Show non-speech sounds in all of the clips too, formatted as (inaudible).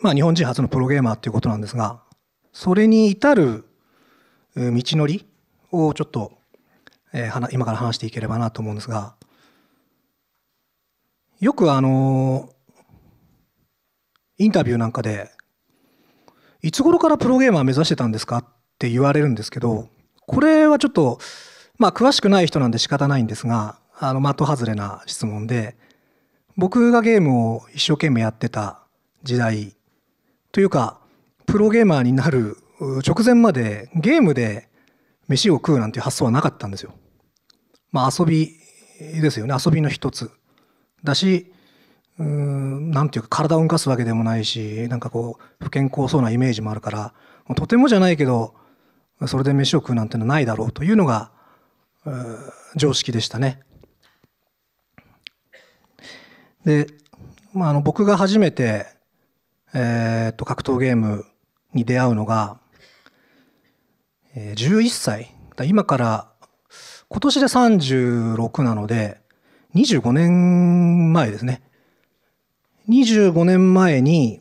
まあ、日本人初のプロゲーマーっていうことなんですがそれに至る道のりをちょっと、えー、今から話していければなと思うんですがよくあのインタビューなんかで「いつ頃からプロゲーマー目指してたんですか?」って言われるんですけどこれはちょっとまあ詳しくない人なんで仕方ないんですがあの的外れな質問で僕がゲームを一生懸命やってた時代というかプロゲーマーになる直前までゲームで飯を食うなんていう発想はなかったんですよ。まあ遊びですよね遊びの一つだし何ていうか体を動かすわけでもないしなんかこう不健康そうなイメージもあるからとてもじゃないけどそれで飯を食うなんてのはないだろうというのが常識でしたね。で、まあ、あの僕が初めてえー、っと、格闘ゲームに出会うのが、えー、11歳。だ今から、今年で36なので、25年前ですね。25年前に、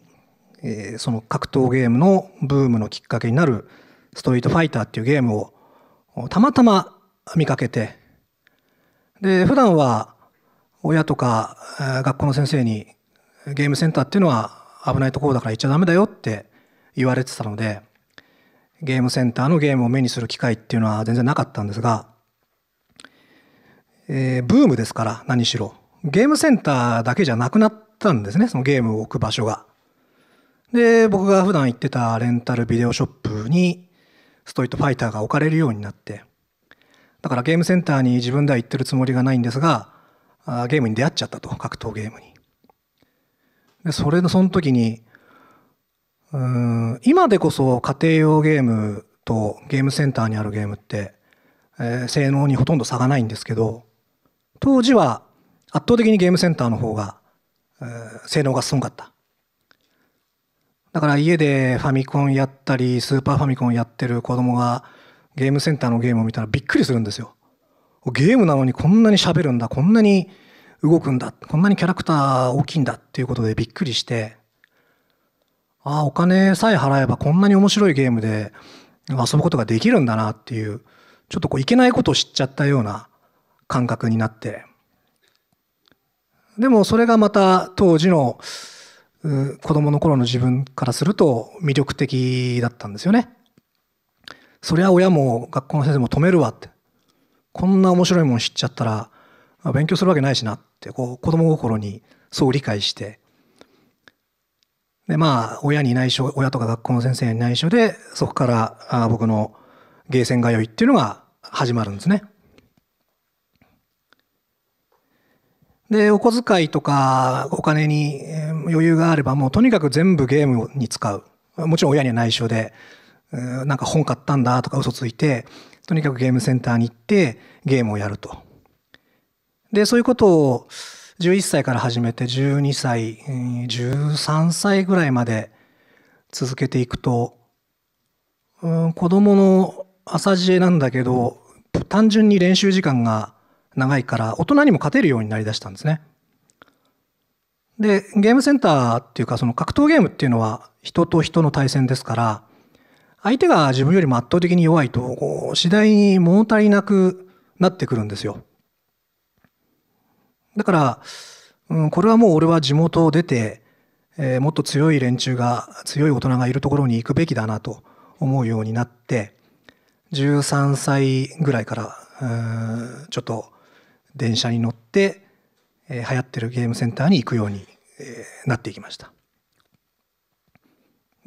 えー、その格闘ゲームのブームのきっかけになるストリートファイターっていうゲームをたまたま見かけて、で、普段は親とか学校の先生にゲームセンターっていうのは危ないところだから行っちゃダメだよって言われてたのでゲームセンターのゲームを目にする機会っていうのは全然なかったんですが、えー、ブームですから何しろゲームセンターだけじゃなくなったんですねそのゲームを置く場所が。で僕が普段行ってたレンタルビデオショップにストリートファイターが置かれるようになってだからゲームセンターに自分では行ってるつもりがないんですがゲームに出会っちゃったと格闘ゲームにでそれの、その時に、うん、今でこそ家庭用ゲームとゲームセンターにあるゲームって、えー、性能にほとんど差がないんですけど、当時は圧倒的にゲームセンターの方が、えー、性能がすごかった。だから家でファミコンやったり、スーパーファミコンやってる子供がゲームセンターのゲームを見たらびっくりするんですよ。ゲームなのにこんなに喋るんだ、こんなに動くんだこんなにキャラクター大きいんだっていうことでびっくりしてああお金さえ払えばこんなに面白いゲームで遊ぶことができるんだなっていうちょっとこういけないことを知っちゃったような感覚になってでもそれがまた当時の子供の頃の自分からすると魅力的だったんですよね。そりゃ親も学校の先生も止めるわって。こんな面白いもん知っちゃったら勉強するわけないしなっってこう子供心にそう理解してでまあ親に内緒親とか学校の先生に内緒でそこからあ僕のゲーセン通いっていうのが始まるんですね。でお小遣いとかお金に余裕があればもうとにかく全部ゲームに使うもちろん親には内緒でなんか本買ったんだとか嘘ついてとにかくゲームセンターに行ってゲームをやるとで、そういうことを11歳から始めて12歳、13歳ぐらいまで続けていくと、うん、子供の朝知恵なんだけど、単純に練習時間が長いから大人にも勝てるようになりだしたんですね。で、ゲームセンターっていうかその格闘ゲームっていうのは人と人の対戦ですから、相手が自分よりも圧倒的に弱いと、次第に物足りなくなってくるんですよ。だから、うん、これはもう俺は地元を出て、えー、もっと強い連中が、強い大人がいるところに行くべきだなと思うようになって、13歳ぐらいから、うん、ちょっと電車に乗って、えー、流行ってるゲームセンターに行くように、えー、なっていきました。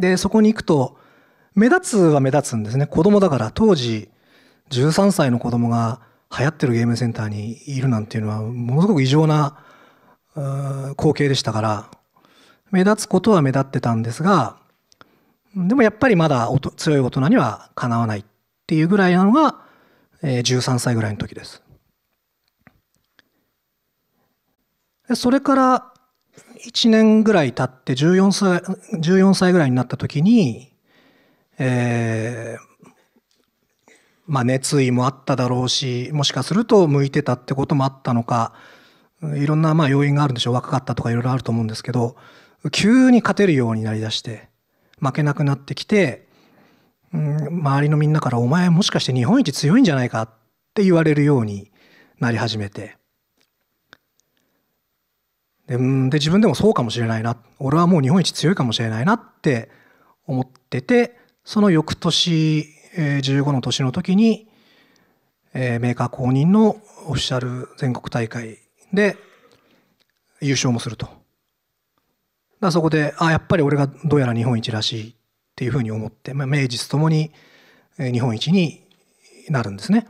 で、そこに行くと、目立つは目立つんですね。子供だから、当時13歳の子供が流行ってるゲームセンターにいるなんていうのはものすごく異常な光景でしたから目立つことは目立ってたんですがでもやっぱりまだ強い大人にはかなわないっていうぐらいなのが、えー、13歳ぐらいの時です。それから1年ぐらい経って14歳 ,14 歳ぐらいになった時に、えー、まあ、熱意もあっただろうしもしかすると向いてたってこともあったのかいろんなまあ要因があるんでしょう若かったとかいろいろあると思うんですけど急に勝てるようになりだして負けなくなってきて、うん、周りのみんなから「お前もしかして日本一強いんじゃないか」って言われるようになり始めてでで自分でもそうかもしれないな俺はもう日本一強いかもしれないなって思っててその翌年え15の年の時に、えメーカー公認のオフィシャル全国大会で優勝もすると。だそこで、あ、やっぱり俺がどうやら日本一らしいっていうふうに思って、まあ、名実ともに日本一になるんですね。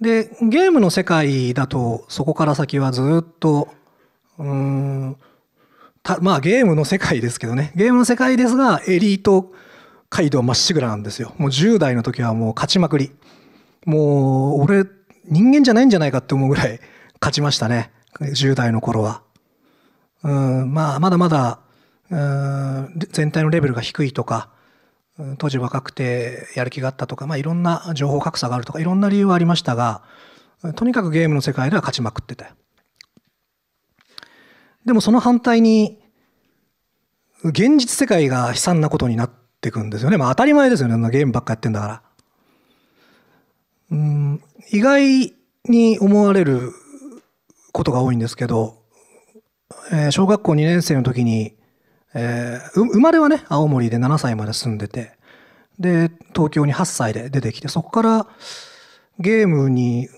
で、ゲームの世界だと、そこから先はずっと、うん、まあゲームの世界ですけどね、ゲームの世界ですが、エリート街道まっしぐらなんですよ。もう10代の時はもう勝ちまくり。もう、俺、人間じゃないんじゃないかって思うぐらい勝ちましたね。10代の頃は。うん、まあ、まだまだ、うん、全体のレベルが低いとか、当時若くてやる気があったとか、まあ、いろんな情報格差があるとか、いろんな理由はありましたが、とにかくゲームの世界では勝ちまくってた。でもその反対に、現実世界が悲惨なことになって、っていくんですよね。まあ当たり前ですよね。ゲームばっかやってんだから。うん、意外に思われることが多いんですけど、えー、小学校2年生の時に、えー、生まれはね、青森で7歳まで住んでて、で、東京に8歳で出てきて、そこからゲームに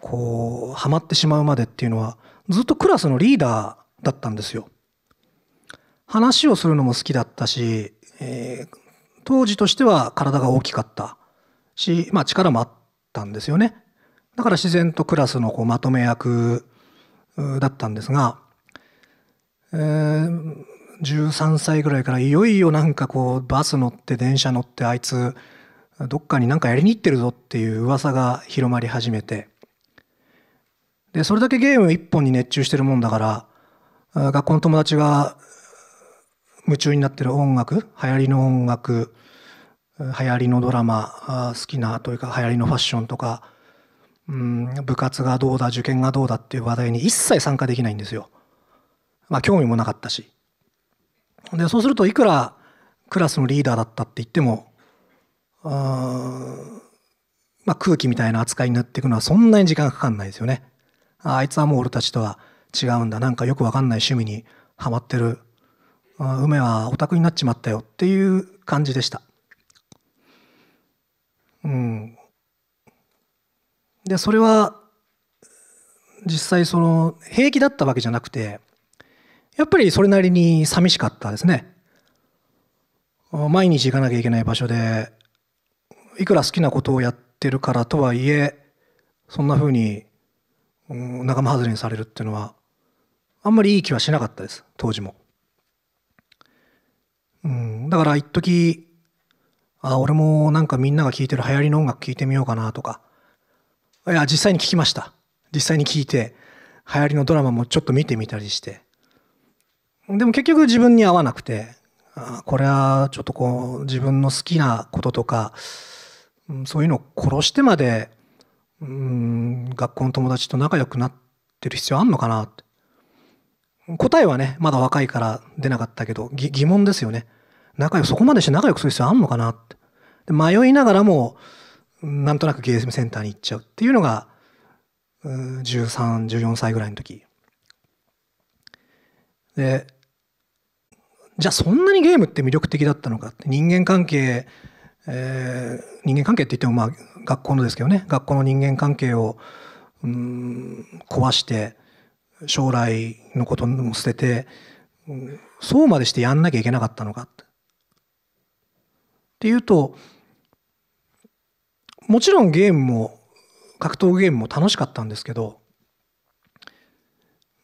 こう、ハマってしまうまでっていうのは、ずっとクラスのリーダーだったんですよ。話をするのも好きだったし、えー、当時としては体が大きかったし、まあ、力もあったんですよねだから自然とクラスのこうまとめ役だったんですが、えー、13歳ぐらいからいよいよなんかこうバス乗って電車乗ってあいつどっかになんかやりに行ってるぞっていう噂が広まり始めてでそれだけゲーム一本に熱中してるもんだから学校の友達が夢中になってる音楽流行りの音楽流行りのドラマ好きなというか流行りのファッションとか、うん、部活がどうだ受験がどうだっていう話題に一切参加できないんですよ。まあ興味もなかったし。でそうするといくらクラスのリーダーだったって言ってもまあ、空気みたいな扱いになっていくのはそんなに時間かかんないですよね。あいつはもう俺たちとは違うんだなんかよくわかんない趣味にはまってる梅はオタクになっちまったよっていう感じでした。うん、でそれは実際その平気だったわけじゃなくてやっぱりそれなりに寂しかったですね。毎日行かなきゃいけない場所でいくら好きなことをやってるからとはいえそんな風に仲間外れにされるっていうのはあんまりいい気はしなかったです当時も。うん、だから一時あ俺もなんかみんなが聴いてる流行りの音楽聴いてみようかなとかいや実際に聴きました実際に聴いて流行りのドラマもちょっと見てみたりしてでも結局自分に合わなくてあこれはちょっとこう自分の好きなこととか、うん、そういうのを殺してまで、うん、学校の友達と仲良くなってる必要あんのかなって答えはねまだ若いから出なかったけど疑問ですよね仲良く、そこまでして仲良くする必要あんのかなって。で迷いながらも、なんとなくゲームセンターに行っちゃうっていうのが、13、14歳ぐらいの時。で、じゃあそんなにゲームって魅力的だったのかって、人間関係、えー、人間関係って言ってもまあ学校のですけどね、学校の人間関係を、うん、壊して、将来のことも捨てて、そうまでしてやんなきゃいけなかったのか。っていうともちろんゲームも格闘ゲームも楽しかったんですけど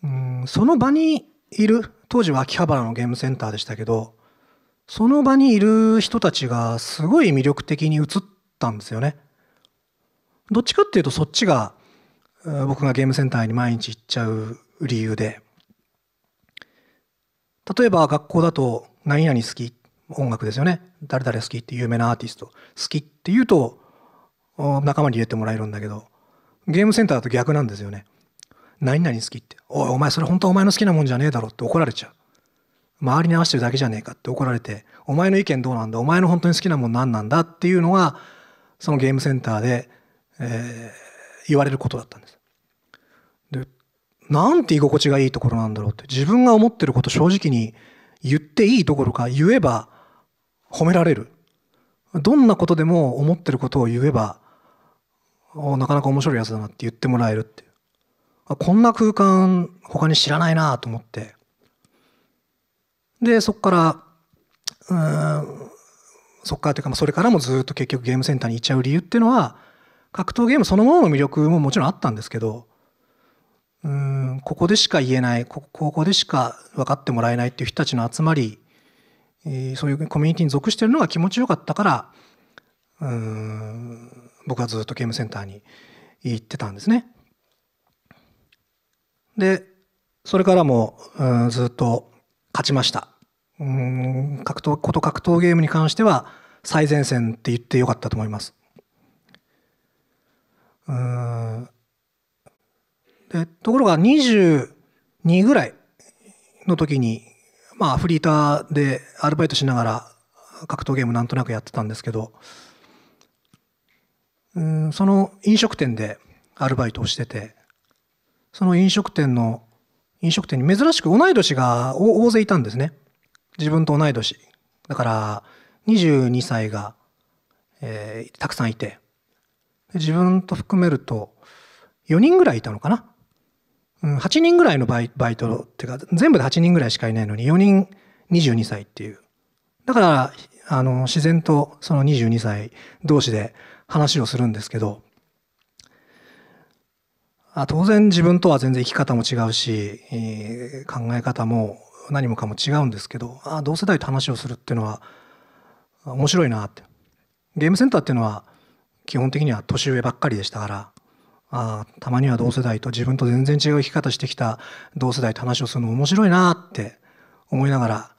うんその場にいる当時は秋葉原のゲームセンターでしたけどその場にいる人たちがすごい魅力的に映ったんですよね。どっちかっていうとそっちが僕がゲームセンターに毎日行っちゃう理由で例えば学校だと「何々好き」音楽ですよね誰々好きって有名なアーティスト好きって言うと仲間に入れてもらえるんだけどゲームセンターだと逆なんですよね何々好きっておいお前それ本当はお前の好きなもんじゃねえだろって怒られちゃう周りに合わせてるだけじゃねえかって怒られてお前の意見どうなんだお前の本当に好きなもん何なんだっていうのがそのゲームセンターで、えー、言われることだったんですでなんて居心地がいいところなんだろうって自分が思ってること正直に言っていいどころか言えば褒められる。どんなことでも思ってることを言えば、なかなか面白いやつだなって言ってもらえるっていう。こんな空間他に知らないなと思って。で、そこから、うん、そこからというか、それからもずっと結局ゲームセンターに行っちゃう理由っていうのは、格闘ゲームそのものの魅力ももちろんあったんですけど、うん、ここでしか言えない、ここでしか分かってもらえないっていう人たちの集まりえー、そういうコミュニティに属してるのが気持ちよかったからうん僕はずっとゲームセンターに行ってたんですね。でそれからもうんずっと勝ちましたうん格闘こと格闘ゲームに関しては最前線って言ってよかったと思いますうんでところが22ぐらいの時にまあ、フリーターでアルバイトしながら格闘ゲームなんとなくやってたんですけど、うん、その飲食店でアルバイトをしてて、その飲食店の、飲食店に珍しく同い年が大勢いたんですね。自分と同い年。だから、22歳が、えー、たくさんいて、自分と含めると、4人ぐらいいたのかなうん、8人ぐらいのバイバイトっていうか、全部で8人ぐらいしかいないのに、4人22歳っていう。だから、あの、自然とその22歳同士で話をするんですけど、あ当然自分とは全然生き方も違うし、えー、考え方も何もかも違うんですけどあ同世代と話をするっていうのは面白いなってゲームセンターっていうのは基本的には年上ばっかりでしたからあたまには同世代と自分と全然違う生き方してきた同世代と話をするの面白いなって思いながら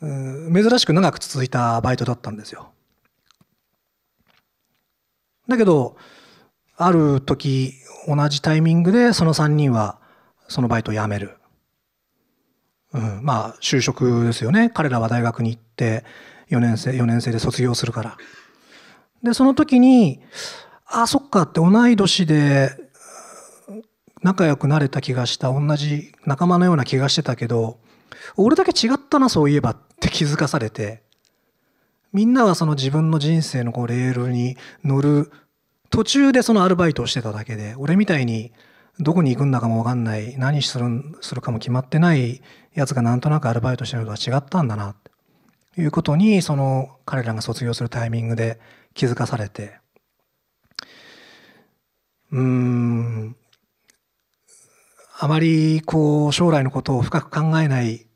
珍しく長く続いたバイトだったんですよ。だけどある時同じタイミングでその3人はそのバイトを辞める。うん、まあ就職ですよね彼らは大学に行って4年生4年生で卒業するから。でその時にあ、そっかって同い年で仲良くなれた気がした。同じ仲間のような気がしてたけど、俺だけ違ったな、そういえばって (laughs) 気づかされて。みんなはその自分の人生のこうレールに乗る途中でそのアルバイトをしてただけで、俺みたいにどこに行くんだかもわかんない、何するするかも決まってないやつがなんとなくアルバイトしてるのとは違ったんだな、ということに、その彼らが卒業するタイミングで気づかされて。うん、あまりこう将来のことを深く考えない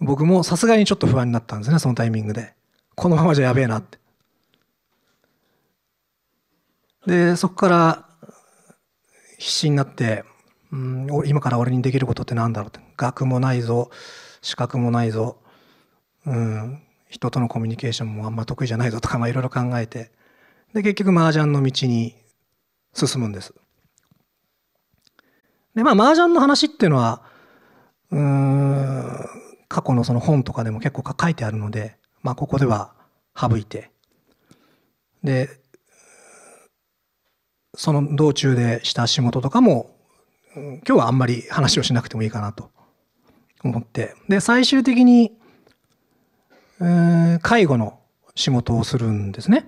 僕もさすがにちょっと不安になったんですね、そのタイミングで。このままじゃやべえなって。で、そこから必死になって、うん、今から俺にできることってなんだろうって。学もないぞ、資格もないぞ、うん、人とのコミュニケーションもあんま得意じゃないぞとか、まあいろいろ考えて。で、結局麻雀の道に進むんです。で、まあ、麻雀の話っていうのは、うん、過去のその本とかでも結構書いてあるので、まあ、ここでは省いて。で、その道中でした仕事とかも、今日はあんまり話をしなくてもいいかなと思って。で、最終的に、えー、介護の仕事をするんですね。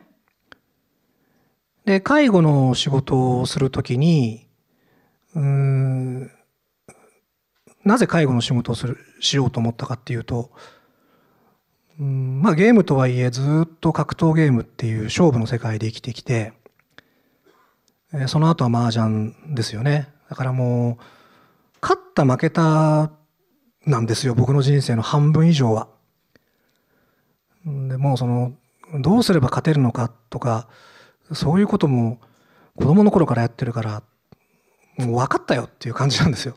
で、介護の仕事をするときに、うーん、なぜ介護の仕事をする、しようと思ったかっていうと、うん、まあゲームとはいえずっと格闘ゲームっていう勝負の世界で生きてきて、えその後は麻雀ですよね。だからもう、勝った負けたなんですよ、僕の人生の半分以上は。でもうその、どうすれば勝てるのかとか、そういうことも子供の頃からやってるからもう分かったよっていう感じなんですよ。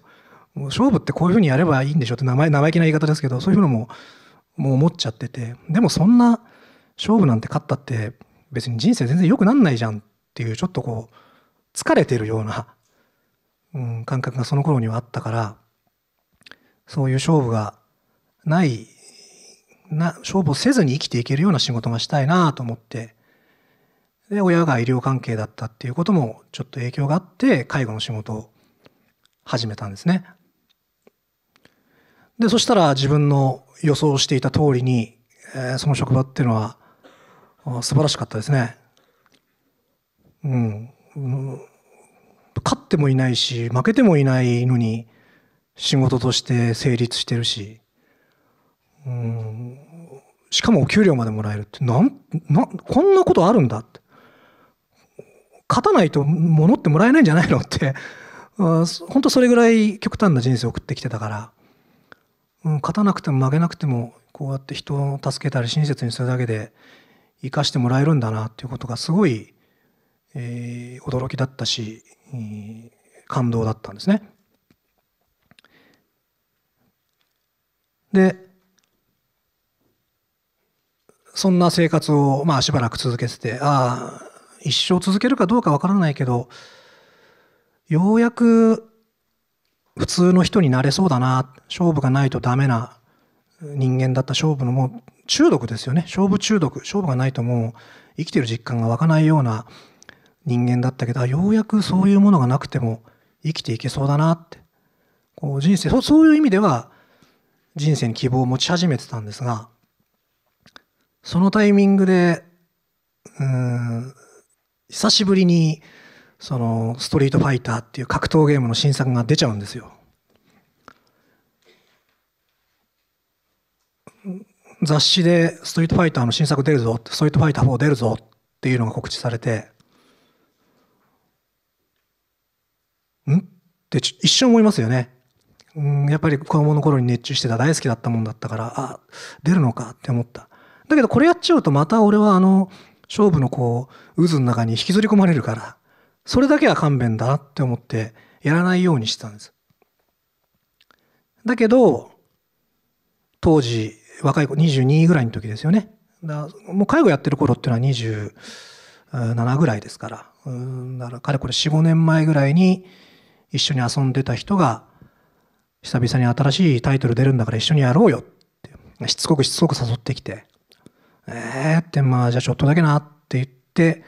もう勝負ってこういうふうにやればいいんでしょって生生意気な言い方ですけどそういうのももう思っちゃっててでもそんな勝負なんて勝ったって別に人生全然良くなんないじゃんっていうちょっとこう疲れてるような、うん、感覚がその頃にはあったからそういう勝負がないな勝負をせずに生きていけるような仕事がしたいなと思ってで、親が医療関係だったっていうこともちょっと影響があって、介護の仕事を始めたんですね。で、そしたら自分の予想していた通りに、えー、その職場っていうのは素晴らしかったですね。うん。勝ってもいないし、負けてもいないのに、仕事として成立してるし、うん、しかもお給料までもらえるって、なん、な、こんなことあるんだって。勝たないと物ってもらえないんじゃないのって、(laughs) 本当それぐらい極端な人生を送ってきてたから、うん、勝たなくても負けなくても、こうやって人を助けたり親切にするだけで生かしてもらえるんだなっていうことがすごい、えー、驚きだったし、えー、感動だったんですね。でそんな生活をまあしばらく続けててああ一生続けるかどうかわからないけど、ようやく普通の人になれそうだな、勝負がないとダメな人間だった勝負のもう中毒ですよね。勝負中毒。勝負がないともう生きてる実感が湧かないような人間だったけど、ようやくそういうものがなくても生きていけそうだなって。こう人生そ、そういう意味では人生に希望を持ち始めてたんですが、そのタイミングで、うん、久しぶりにそのストリートファイターっていう格闘ゲームの新作が出ちゃうんですよ雑誌で「ストリートファイターの新作出るぞ」「ストリートファイター4出るぞ」っていうのが告知されてんって一瞬思いますよねうんやっぱり子供の頃に熱中してた大好きだったもんだったからあ出るのかって思っただけどこれやっちゃうとまた俺はあの勝負のこう、渦の中に引きずり込まれるから、それだけは勘弁だなって思って、やらないようにしてたんです。だけど、当時、若い子、22ぐらいの時ですよね。だもう介護やってる頃っていうのは27ぐらいですから、うんだから彼これ4、5年前ぐらいに一緒に遊んでた人が、久々に新しいタイトル出るんだから一緒にやろうよって、しつこくしつこく誘ってきて、えーってまあじゃあちょっとだけなって言って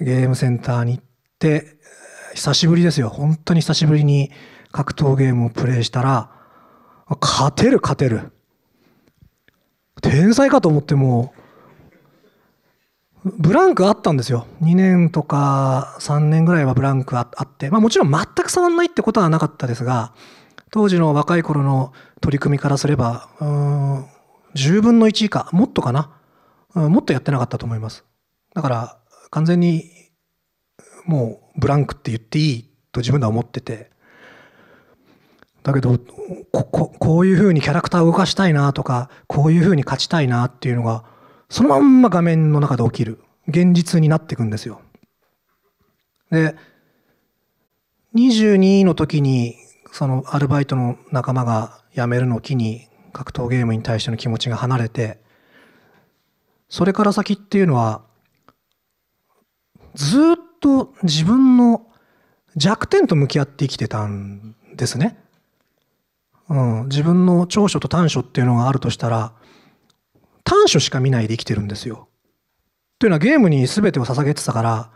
ゲームセンターに行って久しぶりですよ本当に久しぶりに格闘ゲームをプレイしたら勝てる勝てる天才かと思ってもブランクあったんですよ2年とか3年ぐらいはブランクあってまあもちろん全く触んないってことはなかったですが当時の若い頃の取り組みからすればうん10分の1以下もっとかなもっとやってなかったと思います。だから完全にもうブランクって言っていいと自分では思ってて。だけどここういうふうにキャラクターを動かしたいなとかこういうふうに勝ちたいなっていうのがそのまんま画面の中で起きる現実になっていくんですよ。で22の時にそのアルバイトの仲間が辞めるのを機に格闘ゲームに対しての気持ちが離れてそれから先っていうのは、ずっと自分の弱点と向き合って生きてたんですね。うん、自分の長所と短所っていうのがあるとしたら、短所しか見ないで生きてるんですよ。というのはゲームに全てを捧げてたから、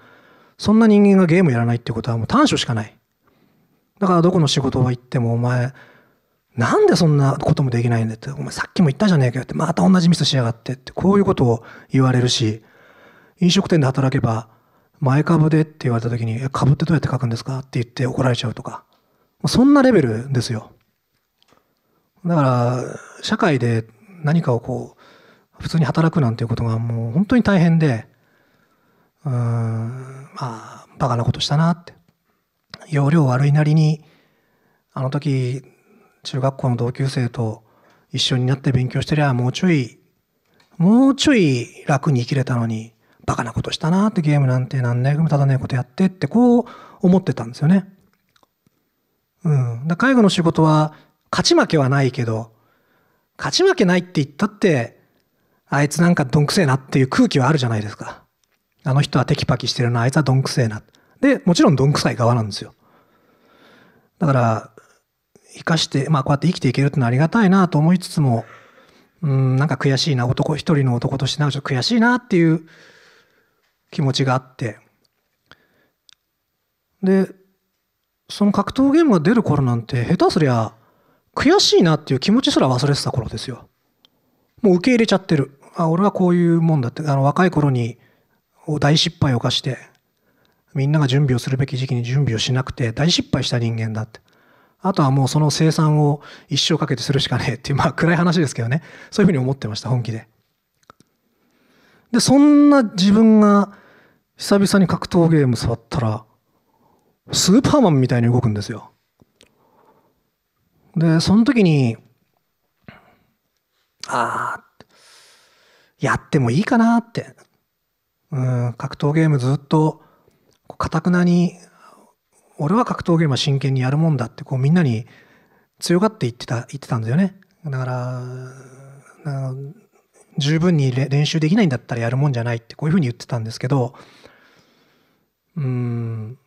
そんな人間がゲームやらないってことはもう短所しかない。だからどこの仕事は行ってもお前、なんでそんなこともできないんだって、お前さっきも言ったじゃねえかよって、また同じミスしやがってって、こういうことを言われるし、飲食店で働けば、前株でって言われた時に、株ってどうやって書くんですかって言って怒られちゃうとか、そんなレベルですよ。だから、社会で何かをこう、普通に働くなんていうことがもう本当に大変で、うん、まあ、バカなことしたなって。要領悪いなりに、あの時中学校の同級生と一緒になって勉強してりゃもうちょいもうちょい楽に生きれたのにバカなことしたなってゲームなんて何年もただねえことやってってこう思ってたんですよね。うん。だ介護の仕事は勝ち負けはないけど勝ち負けないって言ったってあいつなんかどんくせえなっていう空気はあるじゃないですか。あの人はテキパキしてるなあいつはどんくせえな。でもちろんどんくさい側なんですよ。だから生かして、まあ、こうやって生きていけるってのはありがたいなと思いつつも、うん、なんか悔しいな、男、一人の男としてなんかちょっと悔しいなっていう気持ちがあって。で、その格闘ゲームが出る頃なんて、下手すりゃ、悔しいなっていう気持ちすら忘れてた頃ですよ。もう受け入れちゃってる。あ、俺はこういうもんだって、あの、若い頃に大失敗を犯して、みんなが準備をするべき時期に準備をしなくて大失敗した人間だって。あとはもうその生産を一生かけてするしかねえっていう、(laughs) まあ暗い話ですけどね。そういうふうに思ってました、本気で。で、そんな自分が久々に格闘ゲーム触ったら、スーパーマンみたいに動くんですよ。で、その時に、ああ、やってもいいかなって。うん、格闘ゲームずっと、かたくなに俺は格闘ゲームは真剣にやるもんだってこうみんなに強がって言ってた言ってたんだよねだから十分に練習できないんだったらやるもんじゃないってこういうふうに言ってたんですけどうん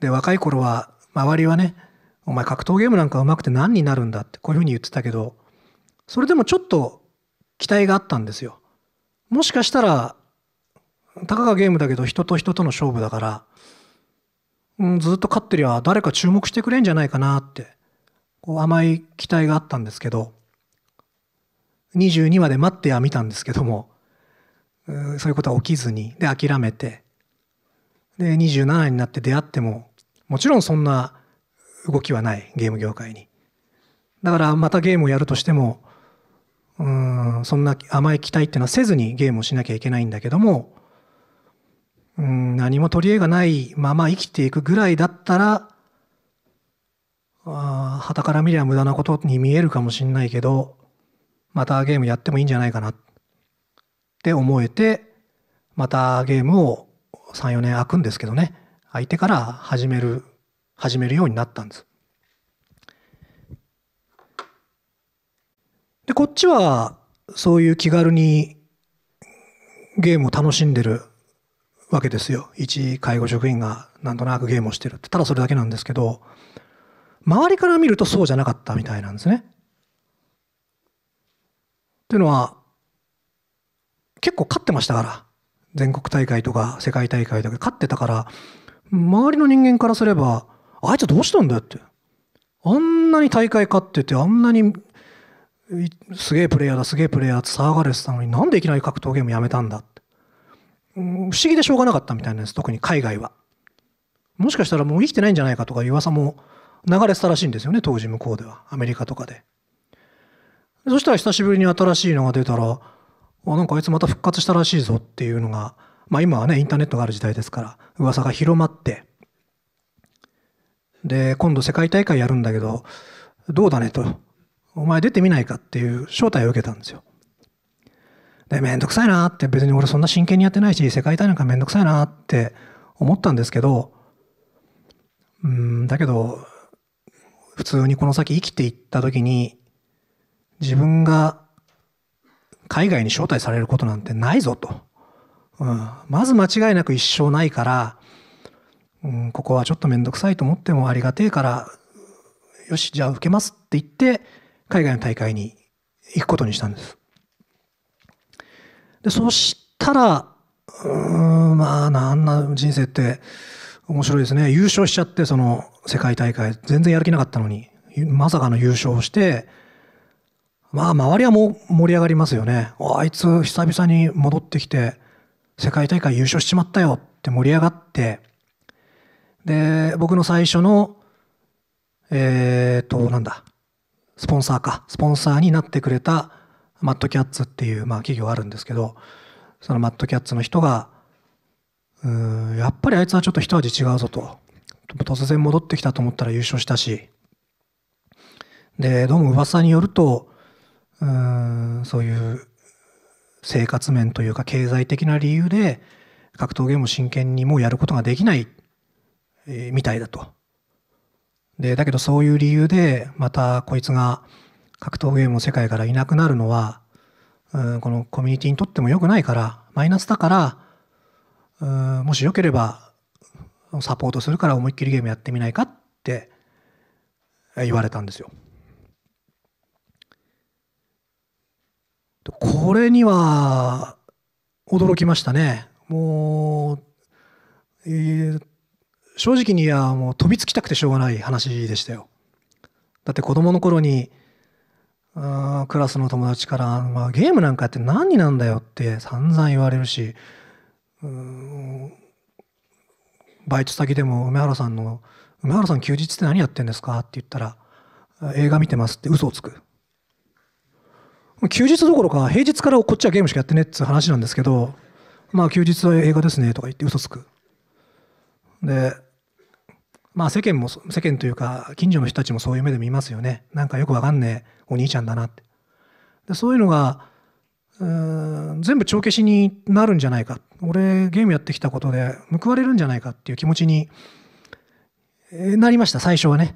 で若い頃は周りはねお前格闘ゲームなんかうまくて何になるんだってこういうふうに言ってたけどそれでもちょっと期待があったんですよもしかしたらたかがゲームだけど人と人との勝負だからうん、ずっと勝ってりゃ誰か注目してくれんじゃないかなってこう甘い期待があったんですけど22まで待っては見たんですけどもそういうことは起きずにで諦めてで27になって出会ってももちろんそんな動きはないゲーム業界にだからまたゲームをやるとしてもうんそんな甘い期待っていうのはせずにゲームをしなきゃいけないんだけどもうん、何も取り柄がないまま生きていくぐらいだったら、はたから見りゃ無駄なことに見えるかもしんないけど、またゲームやってもいいんじゃないかなって思えて、またゲームを3、4年開くんですけどね、相手から始める、始めるようになったんです。で、こっちはそういう気軽にゲームを楽しんでるわけですよ。一介護職員がなんとなくゲームをしてるって。ただそれだけなんですけど、周りから見るとそうじゃなかったみたいなんですね。というのは、結構勝ってましたから。全国大会とか世界大会とか勝ってたから、周りの人間からすれば、あいつどうしたんだよって。あんなに大会勝ってて、あんなにすげえプレイヤーだ、すげえプレイヤーって騒がれてたのになんでいきなり格闘ゲームやめたんだ不思議でしょうがなかったみたいなんです特に海外はもしかしたらもう生きてないんじゃないかとかいう噂も流れてたらしいんですよね当時向こうではアメリカとかでそしたら久しぶりに新しいのが出たらあなんかあいつまた復活したらしいぞっていうのが、まあ、今はねインターネットがある時代ですから噂が広まってで今度世界大会やるんだけどどうだねとお前出てみないかっていう招待を受けたんですよで、めんどくさいなって別に俺そんな真剣にやってないし、世界大なんかめんどくさいなって思ったんですけど、うん、だけど、普通にこの先生きていった時に、自分が海外に招待されることなんてないぞと。うん、まず間違いなく一生ないから、うん、ここはちょっとめんどくさいと思ってもありがてえから、よし、じゃあ受けますって言って、海外の大会に行くことにしたんです。でそしたらうんまあなんな人生って面白いですね優勝しちゃってその世界大会全然やる気なかったのにまさかの優勝してまあ周りはもう盛り上がりますよねあいつ久々に戻ってきて世界大会優勝しちまったよって盛り上がってで僕の最初のえっ、となんだスポンサーかスポンサーになってくれたマットキャッツっていう、まあ、企業あるんですけどそのマットキャッツの人がうんやっぱりあいつはちょっと一味違うぞと突然戻ってきたと思ったら優勝したしでどうも噂によるとうんそういう生活面というか経済的な理由で格闘ゲームを真剣にもうやることができない、えー、みたいだと。でだけどそういう理由でまたこいつが格闘ゲームの世界からいなくなるのは、うん、このコミュニティにとっても良くないから、マイナスだから、うん、もしよければ、サポートするから思いっきりゲームやってみないかって言われたんですよ。これには驚きましたね。もう、えー、正直にはもう飛びつきたくてしょうがない話でしたよ。だって子供の頃にクラスの友達から、まあ、ゲームなんかやって何になんだよって散々言われるしうんバイト先でも梅原さんの「梅原さん休日って何やってんですか?」って言ったら「映画見てます」って嘘をつく休日どころか平日からこっちはゲームしかやってねっつう話なんですけどまあ休日は映画ですねとか言って嘘つくでまあ世間も、世間というか、近所の人たちもそういう目で見ますよね。なんかよくわかんねえお兄ちゃんだなって。でそういうのが、うん全部帳消しになるんじゃないか。俺ゲームやってきたことで報われるんじゃないかっていう気持ちになりました、最初はね。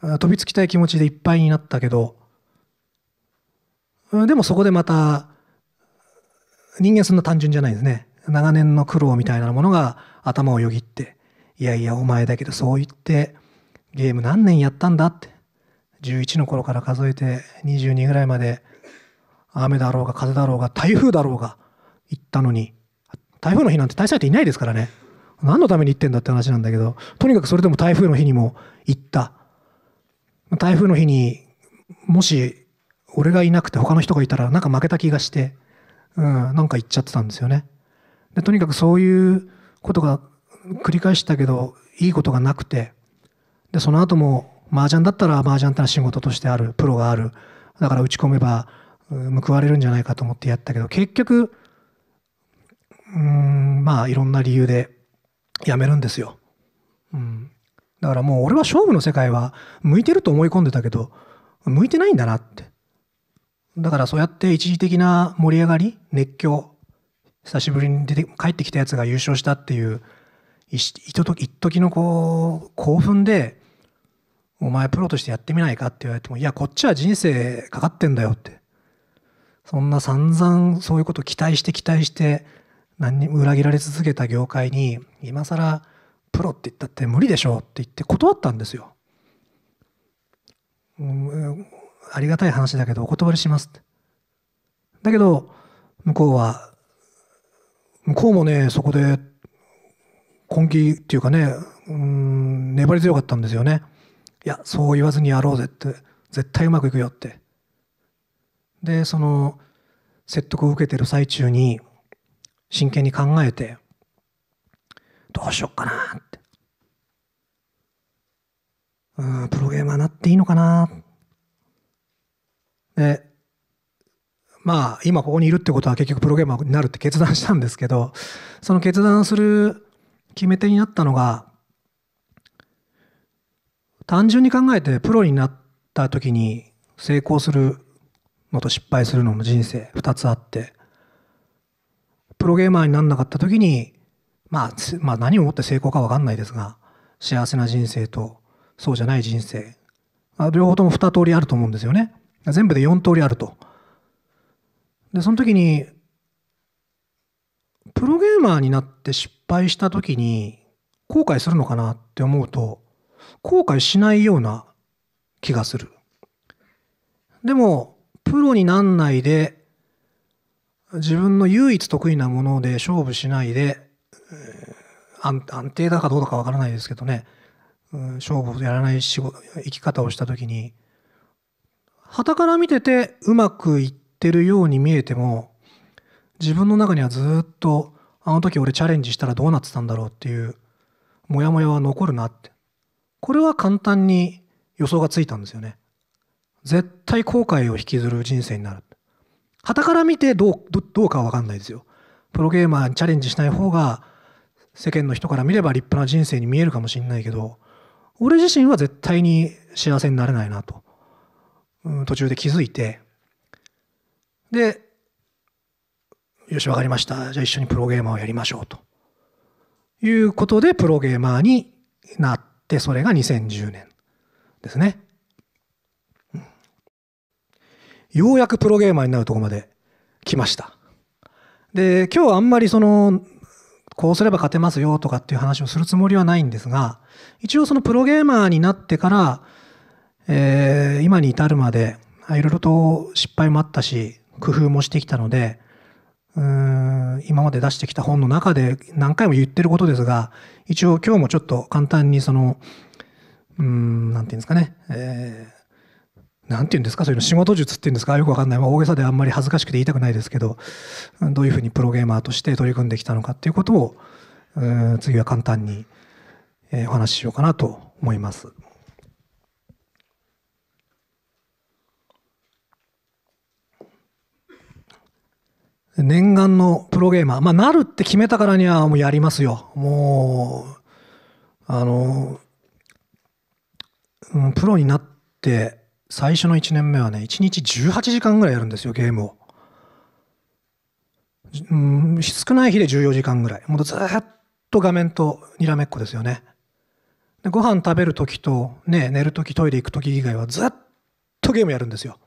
飛びつきたい気持ちでいっぱいになったけど、でもそこでまた、人間そんな単純じゃないですね。長年の苦労みたいなものが頭をよぎって、いやいやお前だけどそう言ってゲーム何年やったんだって11の頃から数えて22ぐらいまで雨だろうが風だろうが台風だろうが行ったのに台風の日なんて大した人いないですからね何のために行ってんだって話なんだけどとにかくそれでも台風の日にも行った台風の日にもし俺がいなくて他の人がいたらなんか負けた気がして、うん、なんか行っちゃってたんですよねでとにかくそういうことが繰り返したけどいいことがなくてでその後も麻雀だったら麻雀ってのは仕事としてあるプロがあるだから打ち込めば報われるんじゃないかと思ってやったけど結局うんまあいろんな理由でやめるんですよ、うん、だからもう俺は勝負の世界は向いてると思い込んでたけど向いてないんだなってだからそうやって一時的な盛り上がり熱狂久しぶりに出て帰ってきたやつが優勝したっていう一時のこう興奮で「お前プロとしてやってみないか?」って言われても「いやこっちは人生かかってんだよ」ってそんな散々そういうこと期待して期待して何にも裏切られ続けた業界に今更プロって言ったって無理でしょうって言って断ったんですよ。うん、ありがたい話だけどお断りしますって。だけど向こうは向こうもねそこで根気っていうかね、うん、粘り強かったんですよね。いや、そう言わずにやろうぜって、絶対うまくいくよって。で、その、説得を受けてる最中に、真剣に考えて、どうしよっかなって。うん、プロゲーマーなっていいのかなで、まあ、今ここにいるってことは結局プロゲーマーになるって決断したんですけど、その決断する決め手になったのが、単純に考えてプロになった時に成功するのと失敗するのの人生2つあってプロゲーマーにならなかった時に、まあ、まあ何をもって成功か分かんないですが幸せな人生とそうじゃない人生両方とも2通りあると思うんですよね全部で4通りあるとでその時にプロゲーマーになって失敗した時に後悔するのかなって思うと後悔しないような気がする。でもプロになんないで自分の唯一得意なもので勝負しないで、安定だかどうだかわからないですけどね、勝負をやらない仕事生き方をした時に旗から見ててうまくいってるように見えても自分の中にはずっとあの時俺チャレンジしたらどうなってたんだろうっていうモヤモヤは残るなってこれは簡単に予想がついたんですよね絶対後悔を引きずる人生になる傍から見てどうどうかは分かんないですよプロゲーマーにチャレンジしない方が世間の人から見れば立派な人生に見えるかもしれないけど俺自身は絶対に幸せになれないなと、うん、途中で気づいてでよし、分かりました。じゃあ一緒にプロゲーマーをやりましょうと。いうことで、プロゲーマーになって、それが2010年ですね。ようやくプロゲーマーになるとこまで来ました。で、今日はあんまりその、こうすれば勝てますよとかっていう話をするつもりはないんですが、一応そのプロゲーマーになってから、えー、今に至るまで、いろいろと失敗もあったし、工夫もしてきたので、うん今まで出してきた本の中で何回も言ってることですが一応今日もちょっと簡単にそのうんなんていうんですかね、えーなんていうんですかそういうの仕事術っていうんですかよくわかんない、まあ、大げさであんまり恥ずかしくて言いたくないですけどどういうふうにプロゲーマーとして取り組んできたのかっていうことを次は簡単にお話ししようかなと思います。念願のプロゲーマー、まあ、なるって決めたからにはもうやりますよ。もう、あの、うん、プロになって最初の1年目はね、1日18時間ぐらいやるんですよ、ゲームを。うん、少ない日で14時間ぐらい。もうずっと画面とにらめっこですよね。でご飯食べる時と、ね、寝る時トイレ行く時以外はずっとゲームやるんですよ。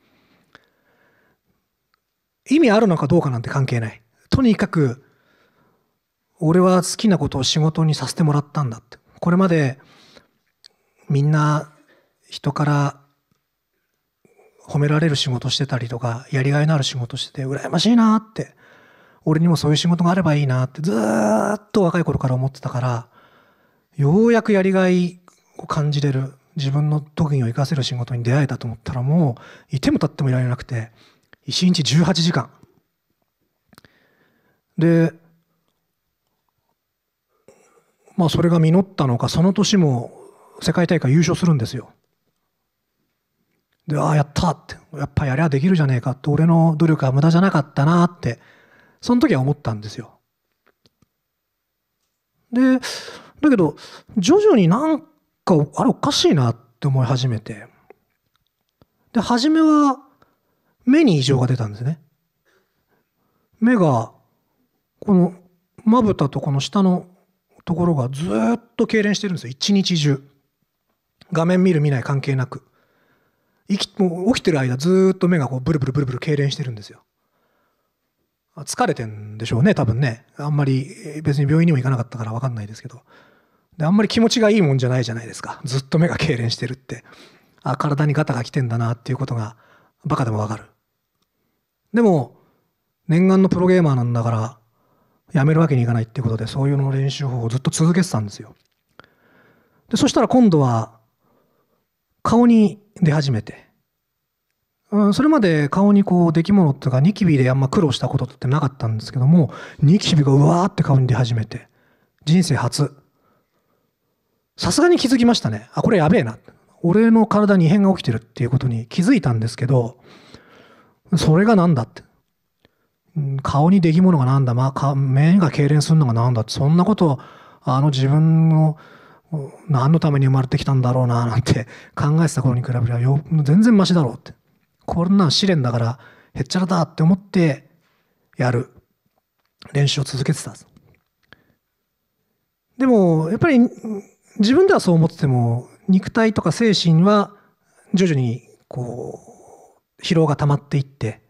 意味あるのかどうかなんて関係ない。とにかく、俺は好きなことを仕事にさせてもらったんだって。これまで、みんな人から褒められる仕事してたりとか、やりがいのある仕事してて、羨ましいなって。俺にもそういう仕事があればいいなってずっと若い頃から思ってたから、ようやくやりがいを感じれる、自分の特技を活かせる仕事に出会えたと思ったらもう、いてもたってもいられなくて、1日18時間。で、まあそれが実ったのか、その年も世界大会優勝するんですよ。で、ああ、やったって、やっぱやりゃできるじゃねえかって、俺の努力は無駄じゃなかったなって、その時は思ったんですよ。で、だけど、徐々になんか、あれおかしいなって思い始めて。で、初めは、目に異常が出たんですね。目が、この、まぶたとこの下のところがずっと痙攣してるんですよ。一日中。画面見る見ない関係なく。起きもう起きてる間ずっと目がこうブルブルブルブル痙攣してるんですよ。疲れてんでしょうね多分ねあんまり別に病院にも行かなかったから分かんないですけどであんまり気持ちがいいもんじゃないじゃないですかずっと目が痙攣してるってあ体にガタが来てんだなっていうことがバカでも分かるでも、念願のプロゲーマーなんだから、やめるわけにいかないっていうことで、そういうの練習法をずっと続けてたんですよ。で、そしたら今度は、顔に出始めて。うん、それまで顔にこう、出来物っていうか、ニキビであんま苦労したことってなかったんですけども、ニキビがうわーって顔に出始めて、人生初。さすがに気づきましたね。あ、これやべえな。俺の体に異変が起きてるっていうことに気づいたんですけど、それが何だって。顔にできものがなんだ、まあ、目が痙攣するのがなんだって、そんなことを、あの自分の何のために生まれてきたんだろうな、なんて考えてた頃に比べればよ、全然マシだろうって。こんなん試練だから、へっちゃらだって思って、やる。練習を続けてたで。でも、やっぱり、自分ではそう思ってても、肉体とか精神は徐々にこう、疲労が溜まっていって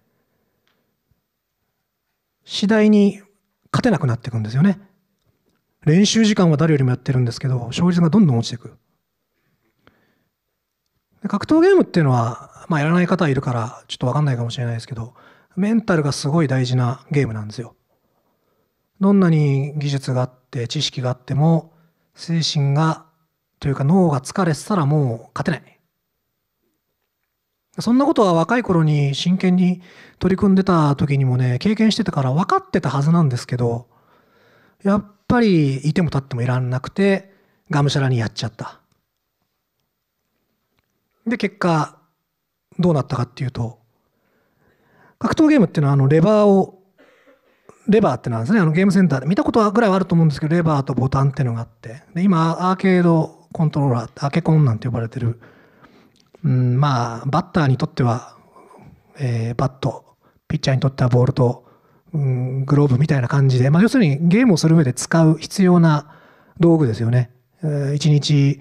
次第に勝てなくなっていくんですよね練習時間は誰よりもやってるんですけど勝率がどんどん落ちていく格闘ゲームっていうのは、まあ、やらない方いるからちょっと分かんないかもしれないですけどメンタルがすごい大事なゲームなんですよどんなに技術があって知識があっても精神がというか脳が疲れてたらもう勝てないそんなことは若い頃に真剣に取り組んでた時にもね、経験してたから分かってたはずなんですけど、やっぱりいても立ってもいらんなくて、がむしゃらにやっちゃった。で、結果、どうなったかっていうと、格闘ゲームっていうのはあのレバーを、レバーってなんですね。あのゲームセンターで見たことぐらいはあると思うんですけど、レバーとボタンっていうのがあって、で今、アーケードコントローラー、アーケコンなんて呼ばれてる、うん、まあ、バッターにとっては、えー、バット、ピッチャーにとってはボールと、うん、グローブみたいな感じで、まあ、要するにゲームをする上で使う必要な道具ですよね。えー、1日、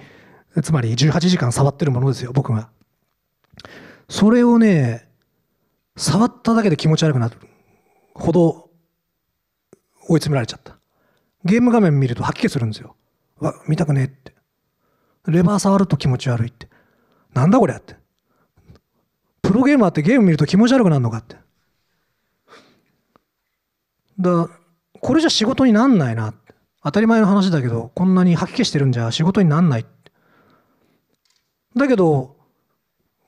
つまり18時間触ってるものですよ、僕が。それをね、触っただけで気持ち悪くなるほど追い詰められちゃった。ゲーム画面見ると吐き気するんですよ。わ、見たくねえって。レバー触ると気持ち悪いって。なんだこれって。プロゲーマーってゲーム見ると気持ち悪くなるのかって。だこれじゃ仕事になんないな。当たり前の話だけど、こんなに吐き気してるんじゃ仕事になんない。だけど、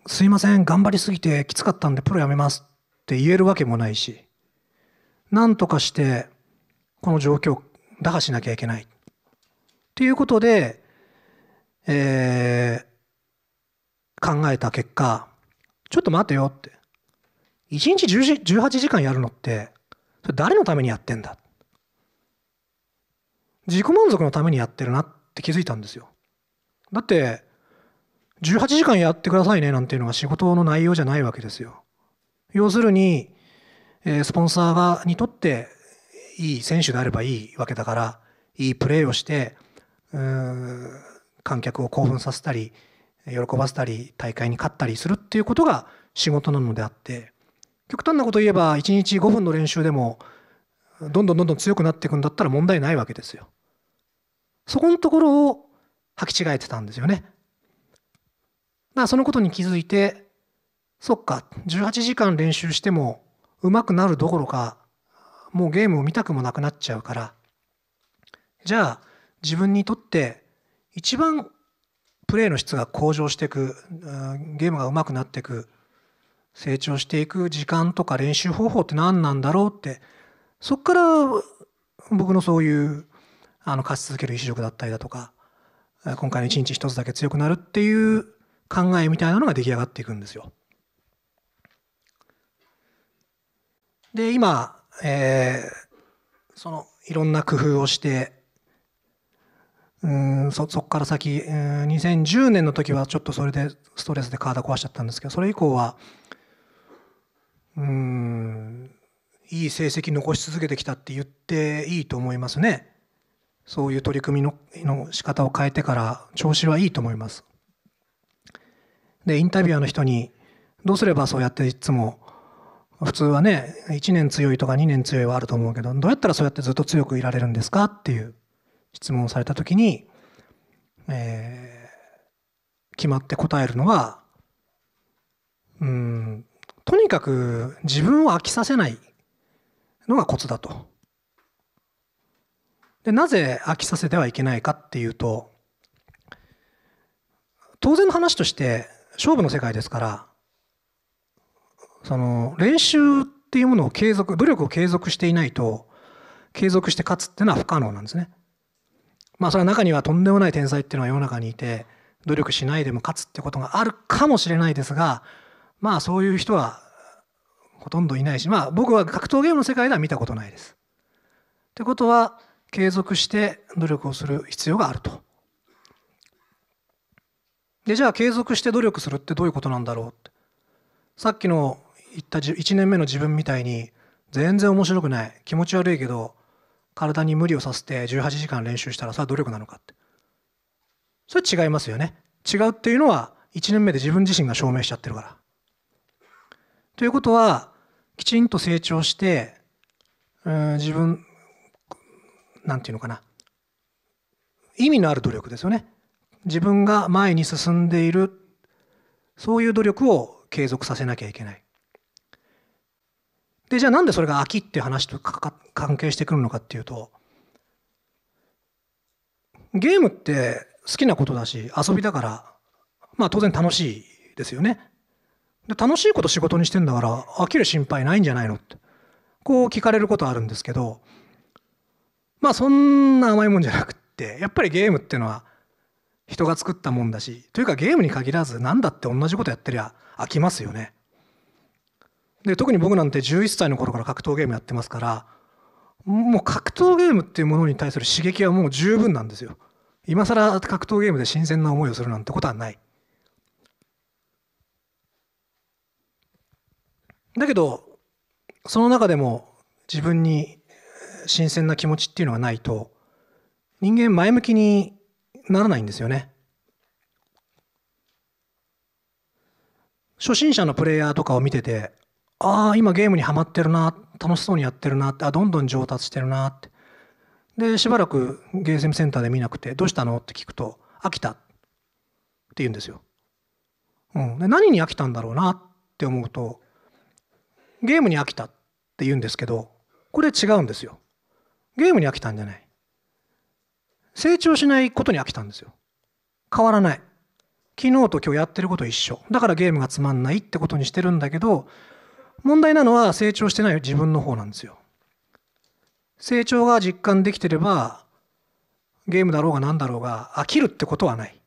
すいません、頑張りすぎてきつかったんでプロやめますって言えるわけもないし、なんとかしてこの状況打破しなきゃいけない。っていうことで、えー、考えた結果、ちょっと待てよって。1日18時間やるのって、それ誰のためにやってんだ自己満足のためにやってるなって気づいたんですよ。だって、18時間やってくださいねなんていうのが仕事の内容じゃないわけですよ。要するに、えスポンサーがにとっていい選手であればいいわけだから、いいプレーをして、観客を興奮させたり、喜ばせたり大会に勝ったりするっていうことが仕事なのであって極端なこと言えば1日5分の練習でもどんどんどんどん強くなっていくんだったら問題ないわけですよ。そこのところを履き違えてたんですよね。だからそのことに気づいてそっか18時間練習しても上手くなるどころかもうゲームを見たくもなくなっちゃうからじゃあ自分にとって一番プレーの質が向上していくゲームが上手くなっていく成長していく時間とか練習方法って何なんだろうってそっから僕のそういうあの勝ち続ける意志力だったりだとか今回の一日一つだけ強くなるっていう考えみたいなのが出来上がっていくんですよ。で今、えー、そのいろんな工夫をしてうんそこから先、うん、2010年の時はちょっとそれでストレスで体壊しちゃったんですけどそれ以降はうんいい成績残し続けてきたって言っていいと思いますねそういう取り組みのの仕方を変えてから調子はいいと思いますでインタビュアーの人にどうすればそうやっていつも普通はね1年強いとか2年強いはあると思うけどどうやったらそうやってずっと強くいられるんですかっていう質問された時に、えー、決まって答えるのはうんとにかく自分を飽きさせないのがコツだと。でなぜ飽きさせてはいけないかっていうと当然の話として勝負の世界ですからその練習っていうものを継続努力を継続していないと継続して勝つっていうのは不可能なんですね。まあそれは中にはとんでもない天才っていうのは世の中にいて努力しないでも勝つってことがあるかもしれないですがまあそういう人はほとんどいないしまあ僕は格闘ゲームの世界では見たことないです。ってことは継続して努力をする必要があると。でじゃあ継続して努力するってどういうことなんだろうってさっきの言った1年目の自分みたいに全然面白くない気持ち悪いけど体に無理をさせて18時間練習したらそれは努力なのかってそれ違いますよね違うっていうのは1年目で自分自身が証明しちゃってるからということはきちんと成長してうん自分なんていうのかな意味のある努力ですよね自分が前に進んでいるそういう努力を継続させなきゃいけないで、じゃあなんでそれが秋っていう話と関係してくるのかっていうと、ゲームって好きなことだし、遊びだから、まあ当然楽しいですよね。で楽しいこと仕事にしてんだから、飽きる心配ないんじゃないのって、こう聞かれることあるんですけど、まあそんな甘いもんじゃなくって、やっぱりゲームっていうのは人が作ったもんだし、というかゲームに限らず何だって同じことやってりゃ飽きますよね。で特に僕なんて11歳の頃から格闘ゲームやってますからもう格闘ゲームっていうものに対する刺激はもう十分なんですよ今更格闘ゲームで新鮮な思いをするなんてことはないだけどその中でも自分に新鮮な気持ちっていうのがないと人間前向きにならないんですよね初心者のプレイヤーとかを見ててああ、今ゲームにはまってるな、楽しそうにやってるなって、あ、どんどん上達してるなって。で、しばらくゲーセンセンターで見なくて、どうしたのって聞くと、飽きたって言うんですよ。うん。で、何に飽きたんだろうなって思うと、ゲームに飽きたって言うんですけど、これ違うんですよ。ゲームに飽きたんじゃない。成長しないことに飽きたんですよ。変わらない。昨日と今日やってること一緒。だからゲームがつまんないってことにしてるんだけど、問題なのは成長してない自分の方なんですよ。成長が実感できてれば、ゲームだろうが何だろうが飽きるってことはない。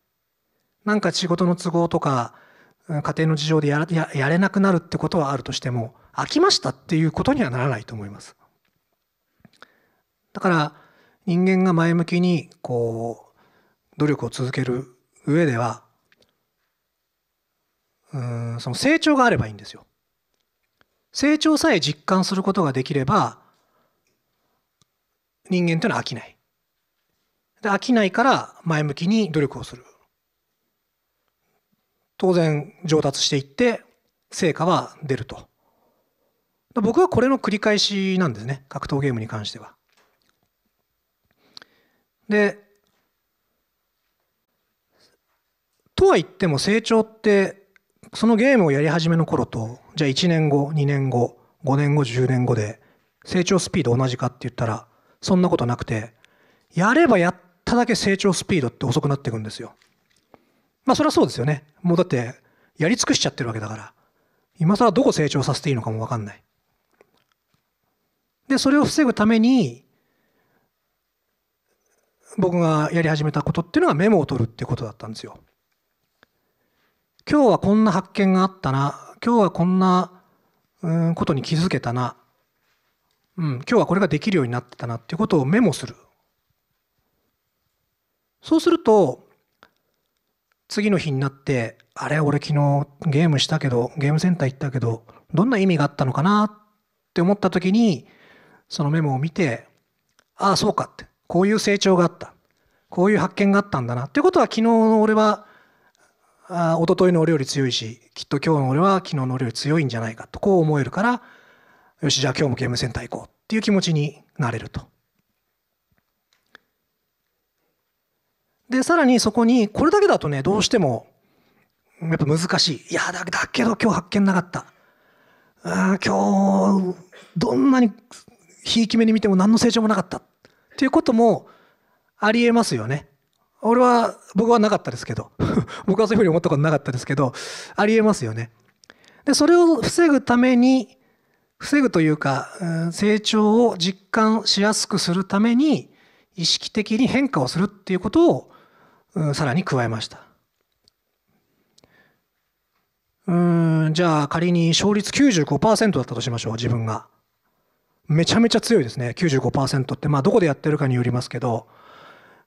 なんか仕事の都合とか、家庭の事情でやややれなくなるってことはあるとしても、飽きましたっていうことにはならないと思います。だから人間が前向きにこう努力を続ける上ではうんその成長があればいいんですよ。成長さえ実感することができれば人間というのは飽きない。で飽きないから前向きに努力をする。当然上達していって成果は出ると。僕はこれの繰り返しなんですね格闘ゲームに関しては。でとは言っても成長ってそのゲームをやり始めの頃と、じゃあ1年後、2年後、5年後、10年後で、成長スピード同じかって言ったら、そんなことなくて、やればやっただけ成長スピードって遅くなっていくんですよ。まあそれはそうですよね。もうだって、やり尽くしちゃってるわけだから、今更どこ成長させていいのかもわかんない。で、それを防ぐために、僕がやり始めたことっていうのはメモを取るってことだったんですよ。今日はこんな発見があったな今日はこんなうんことに気づけたな、うん、今日はこれができるようになってたなっていうことをメモするそうすると次の日になってあれ俺昨日ゲームしたけどゲームセンター行ったけどどんな意味があったのかなって思った時にそのメモを見てああそうかってこういう成長があったこういう発見があったんだなっていうことは昨日俺はあ一昨日の俺より強いしきっと今日の俺は昨日の俺より強いんじゃないかとこう思えるからよしじゃあ今日もゲームセンター行こうっていう気持ちになれると。でさらにそこにこれだけだとねどうしてもやっぱ難しいいやだだけど今日発見なかったあ今日どんなにひいき目に見ても何の成長もなかったっていうこともありえますよね。俺は僕はなかったですけど (laughs) 僕はそういうふうに思ったことなかったですけどありえますよね。でそれを防ぐために防ぐというか成長を実感しやすくするために意識的に変化をするっていうことを、うん、さらに加えました。うんじゃあ仮に勝率95%だったとしましょう自分が。めちゃめちゃ強いですね95%ってまあどこでやってるかによりますけど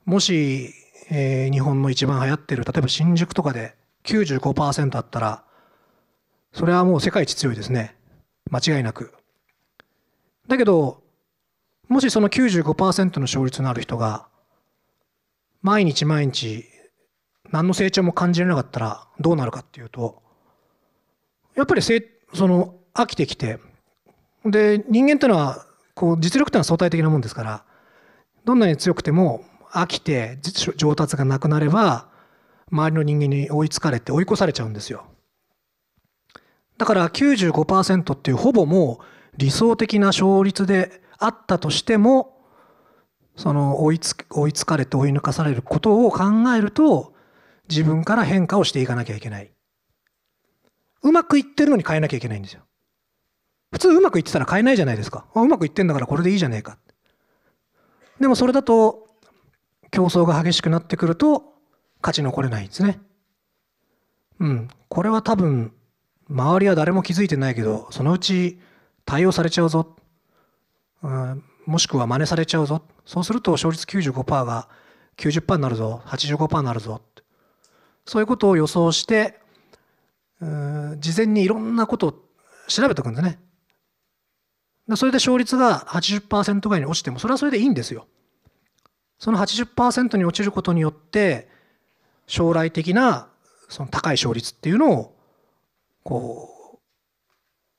もしえー、日本の一番流行ってる例えば新宿とかで95%あったらそれはもう世界一強いですね間違いなくだけどもしその95%の勝率のある人が毎日毎日何の成長も感じれなかったらどうなるかっていうとやっぱりせその飽きてきてで人間っていうのはこう実力っていうのは相対的なもんですからどんなに強くても飽きて上達がなくなれば周りの人間に追いつかれて追い越されちゃうんですよだから95%っていうほぼもう理想的な勝率であったとしてもその追いつ追いつかれて追い抜かされることを考えると自分から変化をしていかなきゃいけないうまくいってるのに変えなきゃいけないんですよ普通うまくいってたら変えないじゃないですかうまくいってんだからこれでいいじゃねえかでもそれだと競争が激しくなってくると勝ち残れないんですね。うん。これは多分、周りは誰も気づいてないけど、そのうち対応されちゃうぞ。うん、もしくは真似されちゃうぞ。そうすると勝率95%が90%になるぞ。85%になるぞ。そういうことを予想して、うん、事前にいろんなことを調べておくんですね。それで勝率が80%ぐらいに落ちても、それはそれでいいんですよ。その80%に落ちることによって将来的なその高い勝率っていうのをこ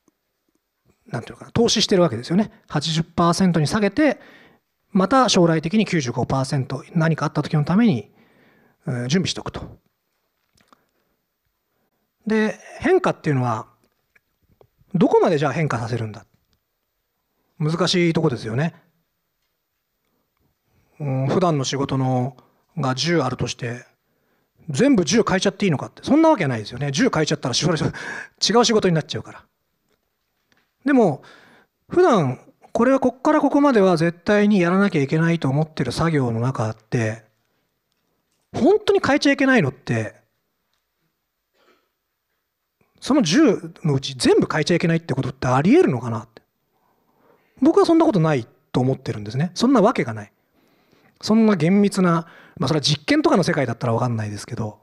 うなんていうかな投資してるわけですよね80%に下げてまた将来的に95%何かあった時のために準備しておくと。で変化っていうのはどこまでじゃあ変化させるんだ難しいとこですよね。普段の仕事のが10あるとして全部10変えちゃっていいのかってそんなわけないですよね10変えちゃったら違う仕事になっちゃうからでも普段これはこっからここまでは絶対にやらなきゃいけないと思ってる作業の中って本当に変えちゃいけないのってその10のうち全部変えちゃいけないってことってありえるのかなって僕はそんなことないと思ってるんですねそんなわけがないそんな厳密な、まあ、それは実験とかの世界だったら分かんないですけど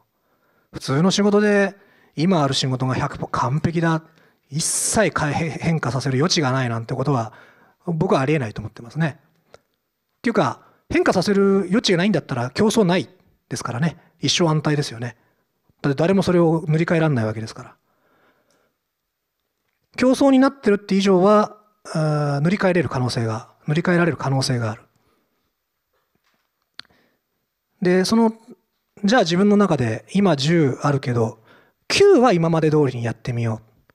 普通の仕事で今ある仕事が100%完璧だ一切変化させる余地がないなんてことは僕はありえないと思ってますね。っていうか変化させる余地がないんだったら競争ないですからね一生安泰ですよね。だって誰もそれを塗り替えられないわけですから。競争になってるって以上は塗り替えれる可能性が塗り替えられる可能性がある。で、その、じゃあ自分の中で今10あるけど、9は今まで通りにやってみよう。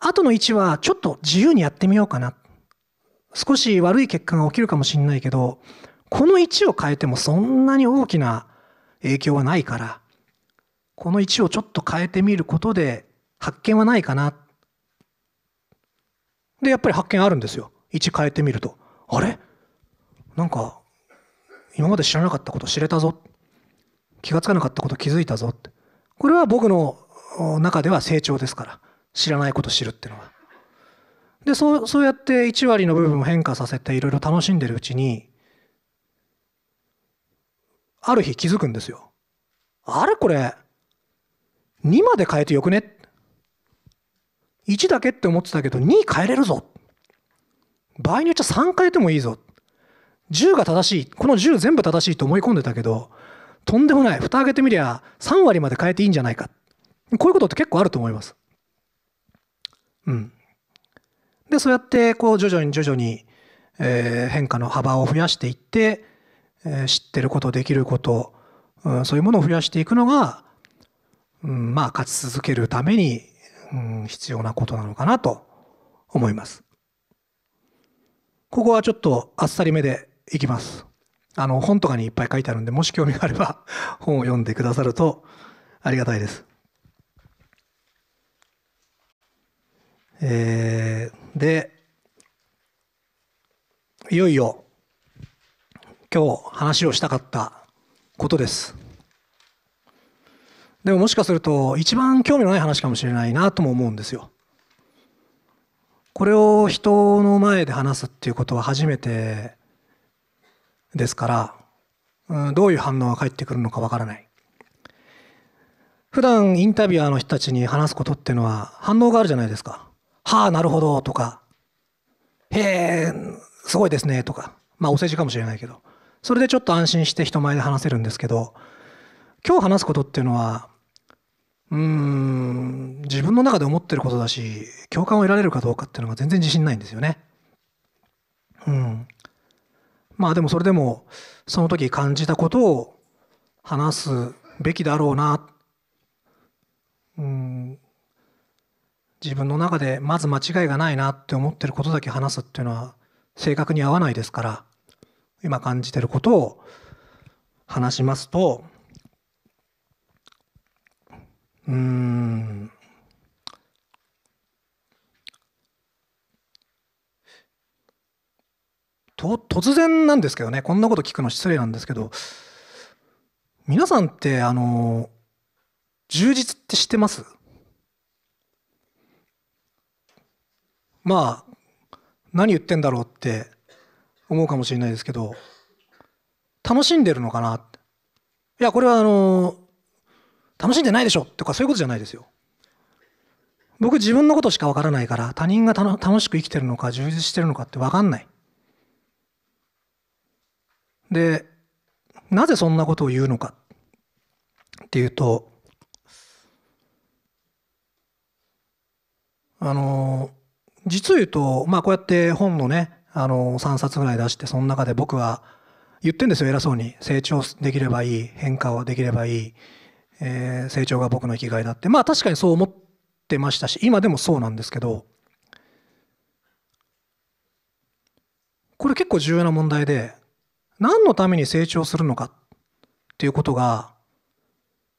あとの1はちょっと自由にやってみようかな。少し悪い結果が起きるかもしれないけど、この1を変えてもそんなに大きな影響はないから、この1をちょっと変えてみることで発見はないかな。で、やっぱり発見あるんですよ。1変えてみると。あれなんか今まで知らなかったこと知れたぞ。気がつかなかったこと気づいたぞ。これは僕の中では成長ですから。知らないこと知るっていうのは。で、そう、そうやって1割の部分を変化させていろいろ楽しんでるうちに、ある日気づくんですよ。あれこれ、2まで変えてよくね ?1 だけって思ってたけど2変えれるぞ。場合によっちゃ3変えてもいいぞ。10が正しいこの10全部正しいと思い込んでたけどとんでもない蓋開けてみりゃ3割まで変えていいんじゃないかこういうことって結構あると思います。うん、でそうやってこう徐々に徐々に、えー、変化の幅を増やしていって、えー、知ってることできること、うん、そういうものを増やしていくのが、うん、まあ勝ち続けるために、うん、必要なことなのかなと思います。ここはちょっとあっさりめでいきます。あの、本とかにいっぱい書いてあるんで、もし興味があれば (laughs) 本を読んでくださるとありがたいです。えー、で、いよいよ今日話をしたかったことです。でももしかすると一番興味のない話かもしれないなとも思うんですよ。これを人の前で話すっていうことは初めてですから、うん、どういう反応が返ってくるのかわからない。普段インタビュアーの人たちに話すことっていうのは反応があるじゃないですか。はあ、なるほどとか、へえ、すごいですねとか、まあお世辞かもしれないけど、それでちょっと安心して人前で話せるんですけど、今日話すことっていうのは、うーん、自分の中で思ってることだし、共感を得られるかどうかっていうのが全然自信ないんですよね。うん。まあでもそれでもその時感じたことを話すべきだろうな、うん、自分の中でまず間違いがないなって思ってることだけ話すっていうのは正確に合わないですから今感じてることを話しますとうん突然なんですけどねこんなこと聞くの失礼なんですけど皆さんってあの充実って知ってますまあ何言ってんだろうって思うかもしれないですけど楽しんでるのかないやこれはあの楽しんでないでしょとかそういうことじゃないですよ。僕自分のことしかわからないから他人が楽しく生きてるのか充実してるのかってわかんない。でなぜそんなことを言うのかっていうとあの実を言うと、まあ、こうやって本のねあの3冊ぐらい出してその中で僕は言ってんですよ偉そうに成長できればいい変化をできればいい、えー、成長が僕の生きがいだってまあ確かにそう思ってましたし今でもそうなんですけどこれ結構重要な問題で何のために成長するのかっていうことが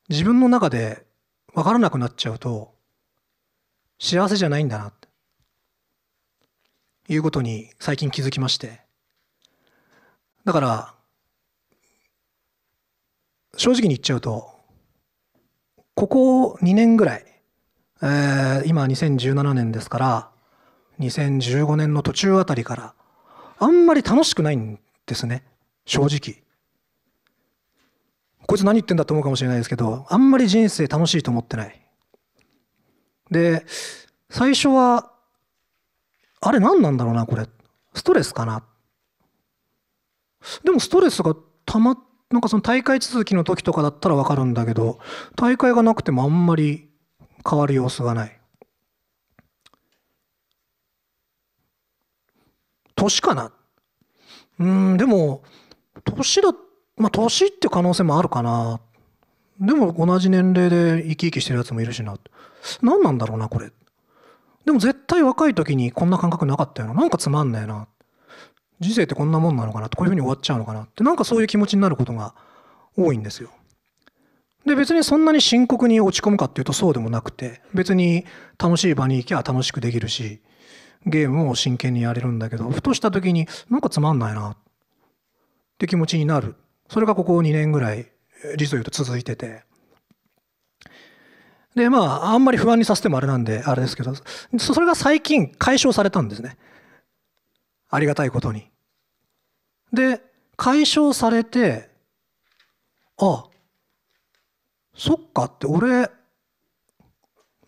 自分の中で分からなくなっちゃうと幸せじゃないんだなっていうことに最近気づきましてだから正直に言っちゃうとここ2年ぐらい、えー、今2017年ですから2015年の途中あたりからあんまり楽しくないんですね正直こいつ何言ってんだと思うかもしれないですけどあんまり人生楽しいと思ってないで最初はあれ何なんだろうなこれストレスかなでもストレスがたまなんかその大会続きの時とかだったら分かるんだけど大会がなくてもあんまり変わる様子がない年かなうんでも年だ、まあ年って可能性もあるかな。でも同じ年齢で生き生きしてるやつもいるしな。何なんだろうな、これ。でも絶対若い時にこんな感覚なかったよな。なんかつまんねえな。人生ってこんなもんなのかなって、こういうふうに終わっちゃうのかなって、なんかそういう気持ちになることが多いんですよ。で、別にそんなに深刻に落ち込むかっていうとそうでもなくて、別に楽しい場に行けば楽しくできるし、ゲームを真剣にやれるんだけど、ふとした時になんかつまんないな。って気持ちになるそれがここ2年ぐらい実を言うと続いててでまああんまり不安にさせてもあれなんであれですけどそれが最近解消されたんですねありがたいことにで解消されてあそっかって俺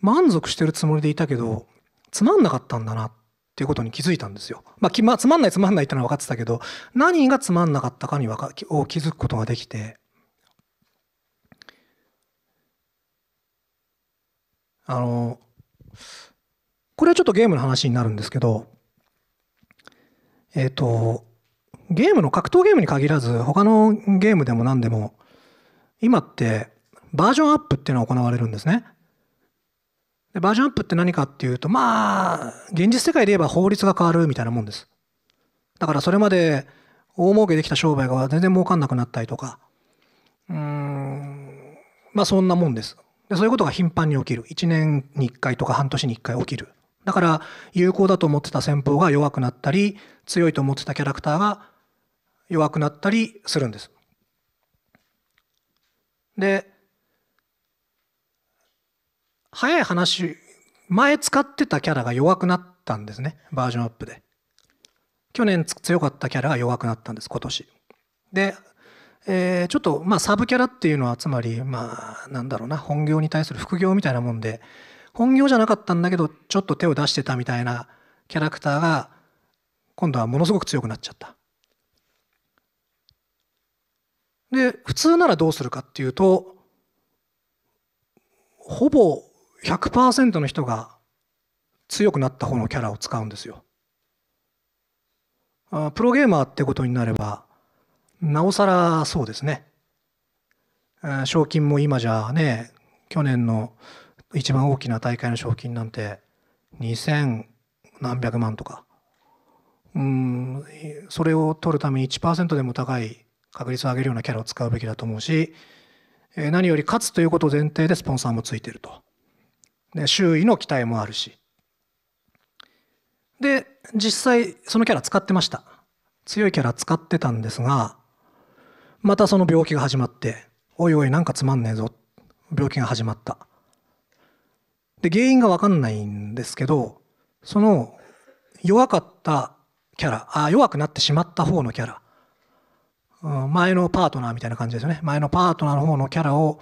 満足してるつもりでいたけどつまんなかったんだなってっていうことに気づいたんですよ。まあ、まつまんないつまんないってのは分かってたけど何がつまんなかったかにかを気づくことができてあのこれはちょっとゲームの話になるんですけどえっ、ー、とゲームの格闘ゲームに限らず他のゲームでも何でも今ってバージョンアップっていうのが行われるんですね。でバージョンアップって何かっていうとまあ現実世界で言えば法律が変わるみたいなもんですだからそれまで大儲けできた商売が全然儲かんなくなったりとかうんまあそんなもんですでそういうことが頻繁に起きる1年に1回とか半年に1回起きるだから有効だと思ってた戦法が弱くなったり強いと思ってたキャラクターが弱くなったりするんですで早い話、前使ってたキャラが弱くなったんですね。バージョンアップで。去年強かったキャラが弱くなったんです、今年。で、えー、ちょっと、まあ、サブキャラっていうのは、つまり、まあ、なんだろうな、本業に対する副業みたいなもんで、本業じゃなかったんだけど、ちょっと手を出してたみたいなキャラクターが、今度はものすごく強くなっちゃった。で、普通ならどうするかっていうと、ほぼ100%の人が強くなった方のキャラを使うんですよ。プロゲーマーってことになれば、なおさらそうですね。賞金も今じゃね、去年の一番大きな大会の賞金なんて2000何百万とか。うん、それを取るために1%でも高い確率を上げるようなキャラを使うべきだと思うし、何より勝つということを前提でスポンサーもついてると。で周囲の期待もあるしで実際そのキャラ使ってました強いキャラ使ってたんですがまたその病気が始まっておいおいなんかつまんねえぞ病気が始まったで原因が分かんないんですけどその弱かったキャラあ弱くなってしまった方のキャラ前のパートナーみたいな感じですよね前のパートナーの方のキャラを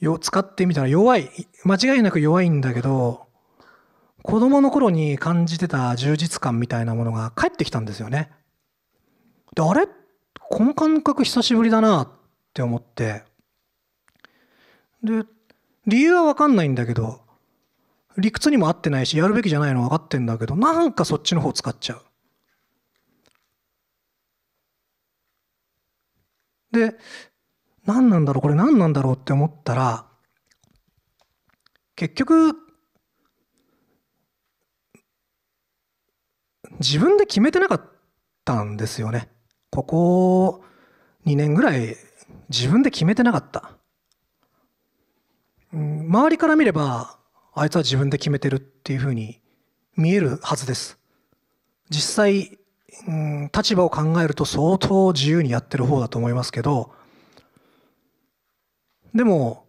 よ使ってみたら弱い間違いなく弱いんだけど子供の頃に感じてた充実感みたいなものが返ってきたんですよね。であれこの感覚久しぶりだなって思ってで理由は分かんないんだけど理屈にも合ってないしやるべきじゃないの分かってんだけどなんかそっちの方使っちゃう。で何なんだろうこれ何なんだろうって思ったら結局自分で決めてなかったんですよねここ2年ぐらい自分で決めてなかった周りから見ればあいつは自分で決めてるっていうふうに見えるはずです実際、うん、立場を考えると相当自由にやってる方だと思いますけどでも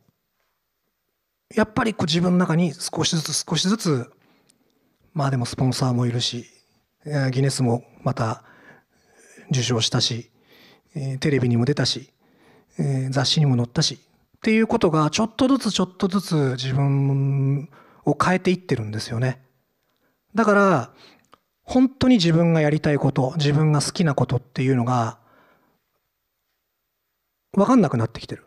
やっぱりこう自分の中に少しずつ少しずつまあでもスポンサーもいるしギネスもまた受賞したしテレビにも出たし雑誌にも載ったしっていうことがちょっとずつちょっとずつ自分を変えていってるんですよね。だから本当に自分がやりたいこと自分が好きなことっていうのが分かんなくなってきてる。